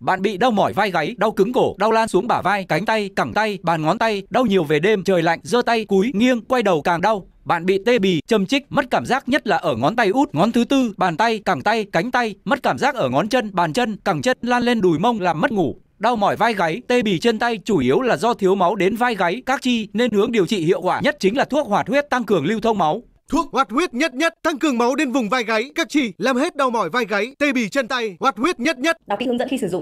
Bạn bị đau mỏi vai gáy, đau cứng cổ, đau lan xuống bả vai, cánh tay, cẳng tay, bàn ngón tay, đau nhiều về đêm, trời lạnh, giơ tay, cúi, nghiêng, quay đầu càng đau. Bạn bị tê bì, châm chích, mất cảm giác nhất là ở ngón tay út, ngón thứ tư, bàn tay, cẳng tay, cánh tay, mất cảm giác ở ngón chân, bàn chân, cẳng chân, lan lên đùi mông làm mất ngủ. Đau mỏi vai gáy, tê bì chân tay chủ yếu là do thiếu máu đến vai gáy, các chi nên hướng điều trị hiệu quả nhất chính là thuốc hoạt huyết tăng cường lưu thông máu. Thuốc hoạt huyết nhất nhất tăng cường máu đến vùng vai gáy, các chi làm hết đau mỏi vai gáy, tê bì chân tay, hoạt huyết nhất nhất. Đọc kỹ hướng dẫn khi sử dụng.